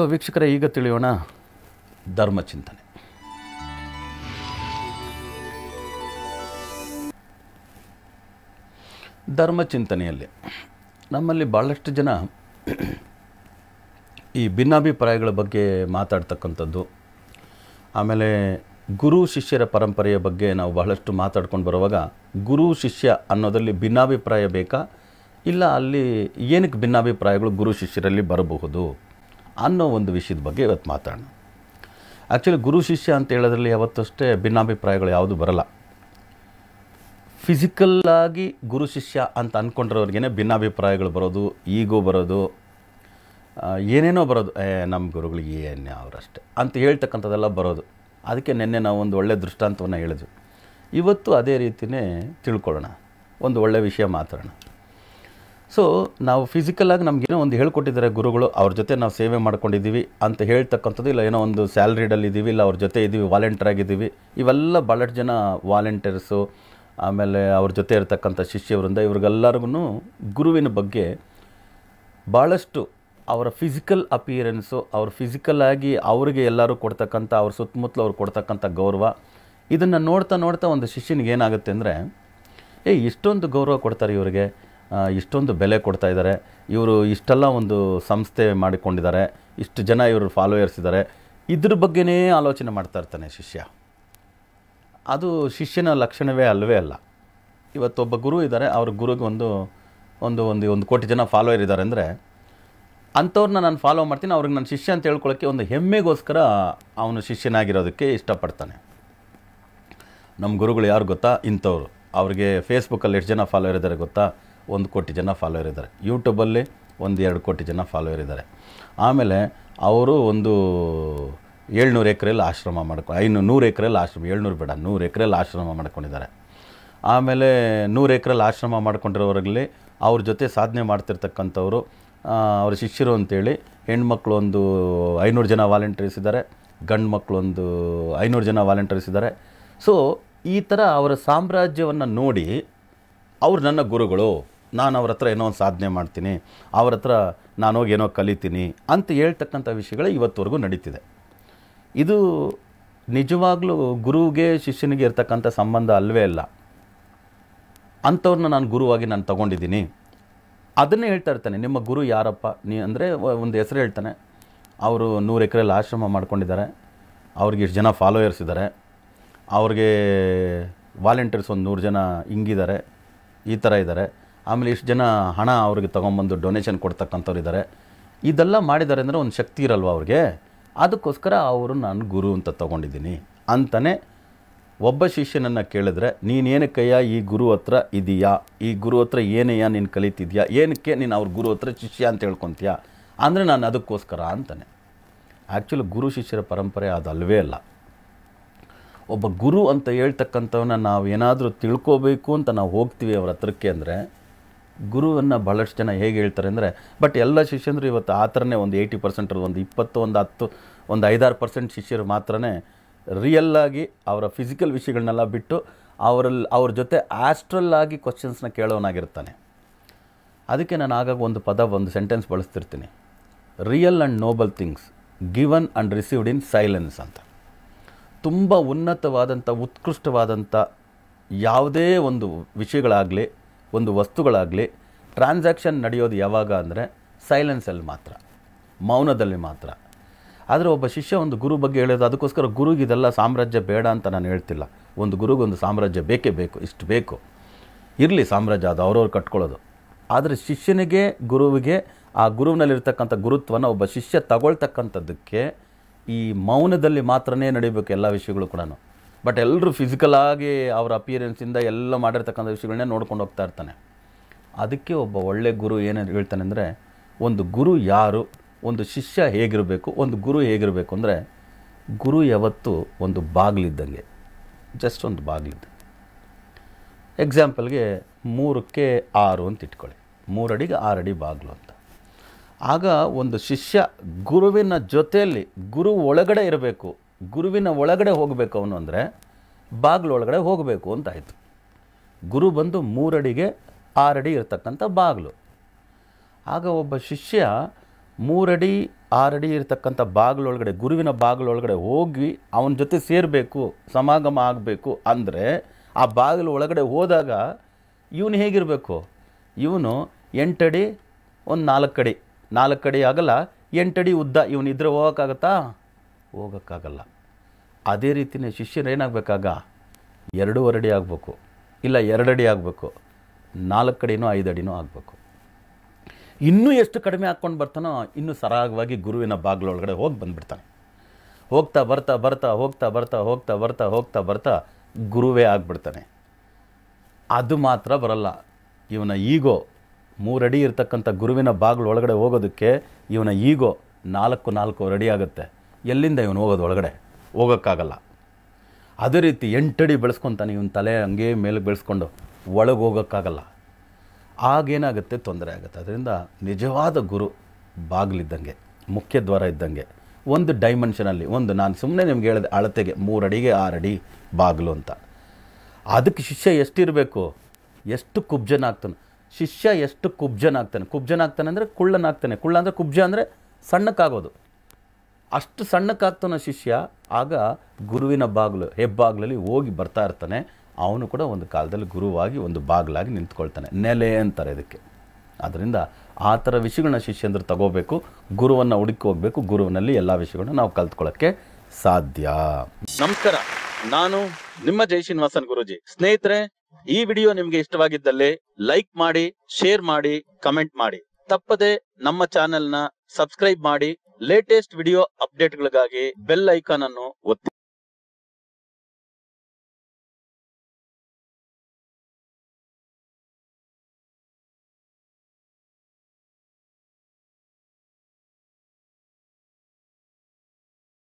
so ವೀಕ್ಷಕರ ಈಗ ತಿಳಿಯೋಣ ಧರ್ಮಚಿಂತನೆ ಧರ್ಮಚಿಂತನೆಯಲ್ಲಿ ನಮ್ಮಲ್ಲಿ ಭಾಳಷ್ಟು ಜನ ಈ ಭಿನ್ನಾಭಿಪ್ರಾಯಗಳ ಬಗ್ಗೆ ಮಾತಾಡ್ತಕ್ಕಂಥದ್ದು ಆಮೇಲೆ ಗುರು ಶಿಷ್ಯರ ಪರಂಪರೆಯ ಬಗ್ಗೆ ನಾವು ಬಹಳಷ್ಟು ಮಾತಾಡ್ಕೊಂಡು ಬರುವಾಗ ಗುರು ಶಿಷ್ಯ ಅನ್ನೋದರಲ್ಲಿ ಭಿನ್ನಾಭಿಪ್ರಾಯ ಬೇಕಾ ಇಲ್ಲ ಅಲ್ಲಿ ಏನಕ್ಕೆ ಭಿನ್ನಾಭಿಪ್ರಾಯಗಳು ಗುರು ಶಿಷ್ಯರಲ್ಲಿ ಬರಬಹುದು ಅನ್ನೋ ಒಂದು ವಿಷಯದ ಬಗ್ಗೆ ಇವತ್ತು ಮಾತಾಡೋಣ ಆ್ಯಕ್ಚುಲಿ ಗುರು ಶಿಷ್ಯ ಅಂತ ಹೇಳೋದ್ರಲ್ಲಿ ಯಾವತ್ತಷ್ಟೇ ಭಿನ್ನಾಭಿಪ್ರಾಯಗಳು ಯಾವುದು ಬರಲ್ಲ ಫಿಸಿಕಲ್ಲಾಗಿ ಗುರು ಶಿಷ್ಯ ಅಂತ ಅಂದ್ಕೊಂಡಿರೋರಿಗೇನೆ ಭಿನ್ನಾಭಿಪ್ರಾಯಗಳು ಬರೋದು ಈಗೋ ಬರೋದು ಏನೇನೋ ಬರೋದು ಏ ನಮ್ಮ ಗುರುಗಳಿಗೆ ಏನೇ ಅವರಷ್ಟೇ ಅಂತ ಹೇಳ್ತಕ್ಕಂಥದ್ದೆಲ್ಲ ಬರೋದು ಅದಕ್ಕೆ ನಿನ್ನೆ ನಾವು ಒಂದು ಒಳ್ಳೆಯ ದೃಷ್ಟಾಂತವನ್ನು ಹೇಳಿದ್ವಿ ಇವತ್ತು ಅದೇ ರೀತಿಯೇ ತಿಳ್ಕೊಳ್ಳೋಣ ಒಂದು ಒಳ್ಳೆಯ ವಿಷಯ ಮಾತಾಡೋಣ ಸೊ ನಾವು ಫಿಸಿಕಲಾಗಿ ನಮಗೇನೋ ಒಂದು ಹೇಳ್ಕೊಟ್ಟಿದ್ದಾರೆ ಗುರುಗಳು ಅವ್ರ ಜೊತೆ ನಾವು ಸೇವೆ ಮಾಡ್ಕೊಂಡಿದ್ದೀವಿ ಅಂತ ಹೇಳ್ತಕ್ಕಂಥದ್ದು ಇಲ್ಲ ಏನೋ ಒಂದು ಇದ್ದೀವಿ ಇಲ್ಲ ಅವ್ರ ಜೊತೆ ಇದ್ದೀವಿ ವಾಲಂಟಿಯರ್ ಆಗಿದ್ದೀವಿ ಇವೆಲ್ಲ ಭಾಳಷ್ಟು ಜನ ವಾಲಂಟಿಯರ್ಸು ಆಮೇಲೆ ಅವ್ರ ಜೊತೆ ಇರತಕ್ಕಂಥ ಶಿಷ್ಯವರಿಂದ ಇವ್ರಿಗೆಲ್ಲರಿಗೂ ಗುರುವಿನ ಬಗ್ಗೆ ಭಾಳಷ್ಟು ಅವರ ಫಿಸಿಕಲ್ ಅಪಿಯರೆನ್ಸು ಅವ್ರ ಫಿಸಿಕಲಾಗಿ ಅವರಿಗೆ ಎಲ್ಲರೂ ಕೊಡ್ತಕ್ಕಂಥ ಅವ್ರ ಸುತ್ತಮುತ್ತಲು ಅವ್ರು ಕೊಡ್ತಕ್ಕಂಥ ಗೌರವ ಇದನ್ನು ನೋಡ್ತಾ ನೋಡ್ತಾ ಒಂದು ಶಿಷ್ಯನಿಗೆ ಏನಾಗುತ್ತೆ ಅಂದರೆ ಏ ಇಷ್ಟೊಂದು ಗೌರವ ಕೊಡ್ತಾರೆ ಇವರಿಗೆ ಇಷ್ಟೊಂದು ಬೆಲೆ ಕೊಡ್ತಾ ಇದ್ದಾರೆ ಇವರು ಇಷ್ಟೆಲ್ಲ ಒಂದು ಸಂಸ್ಥೆ ಮಾಡಿಕೊಂಡಿದ್ದಾರೆ ಇಷ್ಟು ಜನ ಇವರು ಫಾಲೋಯರ್ಸ್ ಇದ್ದಾರೆ ಇದ್ರ ಬಗ್ಗೆನೇ ಆಲೋಚನೆ ಮಾಡ್ತಾ ಇರ್ತಾನೆ ಶಿಷ್ಯ ಅದು ಶಿಷ್ಯನ ಲಕ್ಷಣವೇ ಅಲ್ಲವೇ ಅಲ್ಲ ಇವತ್ತೊಬ್ಬ ಗುರು ಇದ್ದಾರೆ ಅವ್ರ ಗುರುಗೆ ಒಂದು ಒಂದು ಒಂದು ಒಂದು ಕೋಟಿ ಜನ ಫಾಲೋಯರ್ ಇದ್ದಾರೆ ಅಂದರೆ ಅಂಥವ್ರನ್ನ ನಾನು ಫಾಲೋ ಮಾಡ್ತೀನಿ ಅವ್ರಿಗೆ ನಾನು ಶಿಷ್ಯ ಅಂತ ಹೇಳ್ಕೊಳ್ಳೋಕ್ಕೆ ಒಂದು ಹೆಮ್ಮೆಗೋಸ್ಕರ ಅವನು ಶಿಷ್ಯನಾಗಿರೋದಕ್ಕೆ ಇಷ್ಟಪಡ್ತಾನೆ ನಮ್ಮ ಗುರುಗಳು ಯಾರು ಗೊತ್ತಾ ಇಂಥವ್ರು ಅವ್ರಿಗೆ ಫೇಸ್ಬುಕ್ಕಲ್ಲಿ ಎಷ್ಟು ಜನ ಫಾಲೋಯರ್ ಇದ್ದಾರೆ ಗೊತ್ತಾ ಒಂದು ಕೋಟಿ ಜನ ಫಾಲೋವರ್ ಇದ್ದಾರೆ ಯೂಟ್ಯೂಬಲ್ಲಿ ಒಂದು ಎರಡು ಕೋಟಿ ಜನ ಫಾಲೋವರ್ ಇದ್ದಾರೆ ಆಮೇಲೆ ಅವರು ಒಂದು ಏಳ್ನೂರು ಎಕರೆಯಲ್ಲಿ ಆಶ್ರಮ ಮಾಡ್ಕೊ ಐನೂ ನೂರು ಎಕರೆಯಲ್ಲಿ ಆಶ್ರಮ ಏಳ್ನೂರು ಬೇಡ ನೂರು ಎಕರೆಯಲ್ಲಿ ಆಶ್ರಮ ಮಾಡ್ಕೊಂಡಿದ್ದಾರೆ ಆಮೇಲೆ ನೂರು ಎಕರೆಯಲ್ಲಿ ಆಶ್ರಮ ಮಾಡ್ಕೊಂಡಿರೋರಲ್ಲಿ ಅವ್ರ ಜೊತೆ ಸಾಧನೆ ಮಾಡ್ತಿರ್ತಕ್ಕಂಥವ್ರು ಅವ್ರ ಶಿಷ್ಯರು ಅಂತೇಳಿ ಹೆಣ್ಮಕ್ಳು ಒಂದು ಐನೂರು ಜನ ವಾಲಂಟಿಯರ್ಸ್ ಇದ್ದಾರೆ ಗಂಡು ಮಕ್ಕಳು ಒಂದು ಐನೂರು ಜನ ವಾಲಂಟಿಯರ್ಸ್ ಇದ್ದಾರೆ ಸೊ ಈ ಥರ ಅವರ ಸಾಮ್ರಾಜ್ಯವನ್ನು ನೋಡಿ ಅವ್ರು ನನ್ನ ಗುರುಗಳು ನಾನು ಅವ್ರ ಹತ್ರ ಏನೋ ಒಂದು ಸಾಧನೆ ಮಾಡ್ತೀನಿ ಅವ್ರ ಹತ್ರ ನಾನೋಗಿ ಏನೋ ಕಲಿತೀನಿ ಅಂತ ಹೇಳ್ತಕ್ಕಂಥ ವಿಷಯಗಳೇ ಇವತ್ತುವರೆಗೂ ನಡೀತಿದೆ ಇದು ನಿಜವಾಗಲೂ ಗುರುವಿಗೆ ಶಿಷ್ಯನಿಗೆ ಇರ್ತಕ್ಕಂಥ ಸಂಬಂಧ ಅಲ್ಲವೇ ಅಲ್ಲ ಅಂಥವ್ರನ್ನ ನಾನು ಗುರುವಾಗಿ ನಾನು ತಗೊಂಡಿದ್ದೀನಿ ಅದನ್ನೇ ಹೇಳ್ತಾ ಇರ್ತಾನೆ ನಿಮ್ಮ ಗುರು ಯಾರಪ್ಪ ನೀ ಅಂದರೆ ಒಂದು ಹೆಸರು ಹೇಳ್ತಾನೆ ಅವರು ನೂರು ಎಕರೆಯಲ್ಲಿ ಆಶ್ರಮ ಮಾಡ್ಕೊಂಡಿದ್ದಾರೆ ಅವ್ರಿಗೆ ಇಷ್ಟು ಜನ ಫಾಲೋಯರ್ಸ್ ಇದ್ದಾರೆ ಅವ್ರಿಗೆ ವಾಲಂಟಿಯರ್ಸ್ ಒಂದು ನೂರು ಜನ ಹಿಂಗಿದ್ದಾರೆ ಈ ಥರ ಇದ್ದಾರೆ ಆಮೇಲೆ ಇಷ್ಟು ಜನ ಹಣ ಅವ್ರಿಗೆ ತೊಗೊಂಬಂದು ಡೊನೇಷನ್ ಕೊಡ್ತಕ್ಕಂಥವ್ರು ಇದ್ದಾರೆ ಇದೆಲ್ಲ ಮಾಡಿದ್ದಾರೆ ಅಂದರೆ ಒಂದು ಶಕ್ತಿ ಇರಲ್ವ ಅವ್ರಿಗೆ ಅದಕ್ಕೋಸ್ಕರ ಅವರು ನಾನು ಗುರು ಅಂತ ತೊಗೊಂಡಿದ್ದೀನಿ ಅಂತಲೇ ಒಬ್ಬ ಶಿಷ್ಯನನ್ನು ಕೇಳಿದ್ರೆ ನೀನೇನಕ್ಕಯ್ಯ ಈ ಗುರು ಹತ್ರ ಇದೆಯಾ ಈ ಗುರು ಹತ್ರ ಏನಯ್ಯ ನೀನು ಕಲಿತಿದ್ಯಾ ಏನಕ್ಕೆ ನೀನು ಅವ್ರ ಗುರು ಹತ್ರ ಶಿಷ್ಯ ಅಂತ ಹೇಳ್ಕೊತೀಯಾ ಅಂದರೆ ನಾನು ಅದಕ್ಕೋಸ್ಕರ ಅಂತಾನೆ ಆ್ಯಕ್ಚುಲಿ ಗುರು ಶಿಷ್ಯರ ಪರಂಪರೆ ಅದು ಅಲ್ವೇ ಅಲ್ಲ ಒಬ್ಬ ಗುರು ಅಂತ ಹೇಳ್ತಕ್ಕಂಥವನ್ನ ನಾವು ಏನಾದರೂ ತಿಳ್ಕೋಬೇಕು ಅಂತ ನಾವು ಹೋಗ್ತೀವಿ ಅವ್ರ ಹತ್ರಕ್ಕೆ ಅಂದರೆ ಗುರುವನ್ನು ಭಾಳಷ್ಟು ಜನ ಹೇಗೆ ಹೇಳ್ತಾರೆ ಅಂದರೆ ಬಟ್ ಎಲ್ಲ ಶಿಷ್ಯಂದರು ಇವತ್ತು ಆ ಥರನೇ ಒಂದು ಏಯ್ಟಿ ಪರ್ಸೆಂಟ್ ಒಂದು ಇಪ್ಪತ್ತು ಒಂದು ಹತ್ತು ಒಂದು ಐದಾರು ಪರ್ಸೆಂಟ್ ಶಿಷ್ಯರು ಮಾತ್ರ ರಿಯಲ್ಲಾಗಿ ಅವರ ಫಿಸಿಕಲ್ ವಿಷಯಗಳನ್ನೆಲ್ಲ ಬಿಟ್ಟು ಅವರಲ್ಲಿ ಅವ್ರ ಜೊತೆ ಆಸ್ಟ್ರಲ್ಲಾಗಿ ಕ್ವಶನ್ಸ್ನ ಕೇಳೋನಾಗಿರ್ತಾನೆ ಅದಕ್ಕೆ ನಾನು ಆಗಾಗ ಒಂದು ಪದ ಒಂದು ಸೆಂಟೆನ್ಸ್ ಬಳಸ್ತಿರ್ತೀನಿ real and noble things given and received in silence ಅಂತ ತುಂಬ ಉನ್ನತವಾದಂಥ ಉತ್ಕೃಷ್ಟವಾದಂಥ ಯಾವುದೇ ಒಂದು ವಿಷಯಗಳಾಗಲಿ ಒಂದು ವಸ್ತುಗಳಾಗಲಿ ಟ್ರಾನ್ಸಾಕ್ಷನ್ ನಡೆಯೋದು ಯಾವಾಗ ಅಂದರೆ ಸೈಲೆನ್ಸಲ್ಲಿ ಮಾತ್ರ ಮೌನದಲ್ಲಿ ಮಾತ್ರ ಆದರೆ ಒಬ್ಬ ಶಿಷ್ಯ ಒಂದು ಗುರು ಬಗ್ಗೆ ಹೇಳೋದು ಅದಕ್ಕೋಸ್ಕರ ಇದೆಲ್ಲ ಸಾಮ್ರಾಜ್ಯ ಬೇಡ ಅಂತ ನಾನು ಹೇಳ್ತಿಲ್ಲ ಒಂದು ಗುರುಗೊಂದು ಸಾಮ್ರಾಜ್ಯ ಬೇಕೇ ಬೇಕು ಇಷ್ಟು ಬೇಕು ಇರಲಿ ಸಾಮ್ರಾಜ್ಯ ಅದು ಅವ್ರವ್ರು ಕಟ್ಕೊಳ್ಳೋದು ಆದರೆ ಶಿಷ್ಯನಿಗೆ ಗುರುವಿಗೆ ಆ ಗುರುವಿನಲ್ಲಿರ್ತಕ್ಕಂಥ ಗುರುತ್ವನ ಒಬ್ಬ ಶಿಷ್ಯ ತಗೊಳ್ತಕ್ಕಂಥದ್ದಕ್ಕೆ ಈ ಮೌನದಲ್ಲಿ ಮಾತ್ರನೇ ನಡೀಬೇಕು ಎಲ್ಲ ವಿಷಯಗಳು ಕೂಡ ಬಟ್ ಎಲ್ಲರೂ ಫಿಸಿಕಲ್ ಆಗಿ ಅವ್ರ ಅಪಿಯರೆನ್ಸಿಂದ ಎಲ್ಲ ಮಾಡಿರ್ತಕ್ಕಂಥ ವಿಷಯಗಳನ್ನೇ ನೋಡ್ಕೊಂಡು ಹೋಗ್ತಾ ಇರ್ತಾನೆ ಅದಕ್ಕೆ ಒಬ್ಬ ಒಳ್ಳೆ ಗುರು ಏನೇನು ಹೇಳ್ತಾನೆ ಅಂದರೆ ಒಂದು ಗುರು ಯಾರು ಒಂದು ಶಿಷ್ಯ ಹೇಗಿರಬೇಕು ಒಂದು ಗುರು ಹೇಗಿರಬೇಕು ಅಂದರೆ ಗುರು ಯಾವತ್ತು ಒಂದು ಬಾಗಿಲಿದ್ದಂಗೆ ಜಸ್ಟ್ ಒಂದು ಬಾಗಿಲಿದ್ದಂಗೆ ಎಕ್ಸಾಂಪಲ್ಗೆ ಮೂರಕ್ಕೆ ಆರು ಅಂತ ಇಟ್ಕೊಳ್ಳಿ ಮೂರಡಿಗೆ ಅಡಿ ಬಾಗಿಲು ಅಂತ ಆಗ ಒಂದು ಶಿಷ್ಯ ಗುರುವಿನ ಜೊತೆಯಲ್ಲಿ ಗುರು ಒಳಗಡೆ ಇರಬೇಕು ಗುರುವಿನ ಒಳಗಡೆ ಹೋಗಬೇಕು ಅವನು ಅಂದರೆ ಬಾಗಿಲೊಳಗಡೆ ಹೋಗಬೇಕು ಅಂತಾಯಿತು ಗುರು ಬಂದು ಮೂರಡಿಗೆ ಆರಡಿ ಇರತಕ್ಕಂಥ ಬಾಗಿಲು ಆಗ ಒಬ್ಬ ಶಿಷ್ಯ ಮೂರಡಿ ಆರಡಿ ಇರತಕ್ಕಂಥ ಬಾಗಿಲೊಳಗಡೆ ಗುರುವಿನ ಬಾಗಿಲೊಳಗಡೆ ಹೋಗಿ ಅವನ ಜೊತೆ ಸೇರಬೇಕು ಸಮಾಗಮ ಆಗಬೇಕು ಅಂದರೆ ಆ ಬಾಗಿಲು ಒಳಗಡೆ ಹೋದಾಗ ಇವನು ಹೇಗಿರಬೇಕು ಇವನು ಎಂಟಡಿ ಒಂದು ನಾಲ್ಕು ನಾಲ್ಕು ಕಡೆ ಆಗಲ್ಲ ಎಂಟಡಿ ಉದ್ದ ಇವನಿದ್ರೆ ಹೋಗೋಕ್ಕಾಗತ್ತಾ ಹೋಗೋಕ್ಕಾಗಲ್ಲ ಅದೇ ರೀತಿಯೇ ಶಿಷ್ಯನೇನಾಗಬೇಕಾಗ ಎರಡೂವರೆ ಅಡಿ ಆಗಬೇಕು ಇಲ್ಲ ಎರಡಡಿ ಆಗಬೇಕು ನಾಲ್ಕು ಅಡಿನೋ ಐದು ಅಡಿನೋ ಆಗಬೇಕು ಇನ್ನೂ ಎಷ್ಟು ಕಡಿಮೆ ಹಾಕ್ಕೊಂಡು ಬರ್ತಾನೋ ಇನ್ನೂ ಸರಾಗವಾಗಿ ಗುರುವಿನ ಬಾಗಿಲೊಳಗಡೆ ಹೋಗಿ ಬಂದುಬಿಡ್ತಾನೆ ಹೋಗ್ತಾ ಬರ್ತಾ ಬರ್ತಾ ಹೋಗ್ತಾ ಬರ್ತಾ ಹೋಗ್ತಾ ಬರ್ತಾ ಹೋಗ್ತಾ ಬರ್ತಾ ಗುರುವೇ ಆಗ್ಬಿಡ್ತಾನೆ ಅದು ಮಾತ್ರ ಬರಲ್ಲ ಇವನ ಈಗೋ ಮೂರಡಿ ಇರ್ತಕ್ಕಂಥ ಗುರುವಿನ ಬಾಗಿಲು ಒಳಗಡೆ ಹೋಗೋದಕ್ಕೆ ಇವನ ಈಗೋ ನಾಲ್ಕು ನಾಲ್ಕು ಅಡಿ ಆಗುತ್ತೆ ಎಲ್ಲಿಂದ ಇವನು ಹೋಗೋದು ಒಳಗಡೆ ಹೋಗೋಕ್ಕಾಗಲ್ಲ ಅದೇ ರೀತಿ ಎಂಟಡಿ ಬೆಳೆಸ್ಕೊತಾನೆ ಇವನು ತಲೆ ಹಂಗೆ ಮೇಲೆ ಬೆಳೆಸ್ಕೊಂಡು ಒಳಗೆ ಹೋಗೋಕ್ಕಾಗಲ್ಲ ಆಗೇನಾಗುತ್ತೆ ತೊಂದರೆ ಆಗುತ್ತೆ ಅದರಿಂದ ನಿಜವಾದ ಗುರು ಬಾಗಿಲಿದ್ದಂಗೆ ಮುಖ್ಯ ದ್ವಾರ ಇದ್ದಂಗೆ ಒಂದು ಡೈಮೆನ್ಷನಲ್ಲಿ ಒಂದು ನಾನು ಸುಮ್ಮನೆ ನಿಮ್ಗೆ ಹೇಳಿದೆ ಅಳತೆಗೆ ಅಡಿಗೆ ಮೂರು ಆರು ಅಡಿ ಬಾಗಿಲು ಅಂತ ಅದಕ್ಕೆ ಶಿಷ್ಯ ಎಷ್ಟಿರಬೇಕು ಎಷ್ಟು ಕುಬ್ಜನಾಗ್ತಾನೆ ಶಿಷ್ಯ ಎಷ್ಟು ಕುಬ್ಜನಾಗ್ತಾನೆ ಕುಬ್ಜನಾಗ್ತಾನೆ ಅಂದರೆ ಕುಳ್ಳನಾಗ್ತಾನೆ ಕುಳ್ಳ ಅಂದರೆ ಕುಬ್ಜ ಅಂದರೆ ಸಣ್ಣಕ್ಕಾಗೋದು ಅಷ್ಟು ಕಾಕ್ತನ ಶಿಷ್ಯ ಆಗ ಗುರುವಿನ ಬಾಗಿಲು ಹೆಬ್ಬಾಗ್ಲಲ್ಲಿ ಹೋಗಿ ಬರ್ತಾ ಇರ್ತಾನೆ ಅವನು ಕೂಡ ಒಂದು ಕಾಲದಲ್ಲಿ ಗುರುವಾಗಿ ಒಂದು ಬಾಗಿಲಾಗಿ ನಿಂತ್ಕೊಳ್ತಾನೆ ನೆಲೆ ಅಂತಾರೆ ಇದಕ್ಕೆ ಆದ್ದರಿಂದ ಆ ಥರ ವಿಷಯಗಳನ್ನ ಶಿಷ್ಯಂದ್ರೆ ತಗೋಬೇಕು ಗುರುವನ್ನು ಹುಡುಕಿ ಹೋಗಬೇಕು ಗುರುವಿನಲ್ಲಿ ಎಲ್ಲ ವಿಷಯಗಳನ್ನ ನಾವು ಕಲ್ತ್ಕೊಳ್ಳೋಕ್ಕೆ ಸಾಧ್ಯ ನಮಸ್ಕಾರ ನಾನು ನಿಮ್ಮ ಜೈ ಶ್ರೀನಿವಾಸನ್ ಗುರುಜಿ ಸ್ನೇಹಿತರೆ ಈ ವಿಡಿಯೋ ನಿಮಗೆ ಇಷ್ಟವಾಗಿದ್ದಲ್ಲಿ ಲೈಕ್ ಮಾಡಿ ಶೇರ್ ಮಾಡಿ ಕಮೆಂಟ್ ಮಾಡಿ ತಪ್ಪದೆ ನಮ್ಮ ಚಾನೆಲ್ನ ಸಬ್ಸ್ಕ್ರೈಬ್ ಮಾಡಿ ಲೇಟೆಸ್ಟ್ ವಿಡಿಯೋ ಅಪ್ಡೇಟ್ಗಳಿಗಾಗಿ ಬೆಲ್ ಐಕಾನ್ ಅನ್ನು ಒತ್ತಿ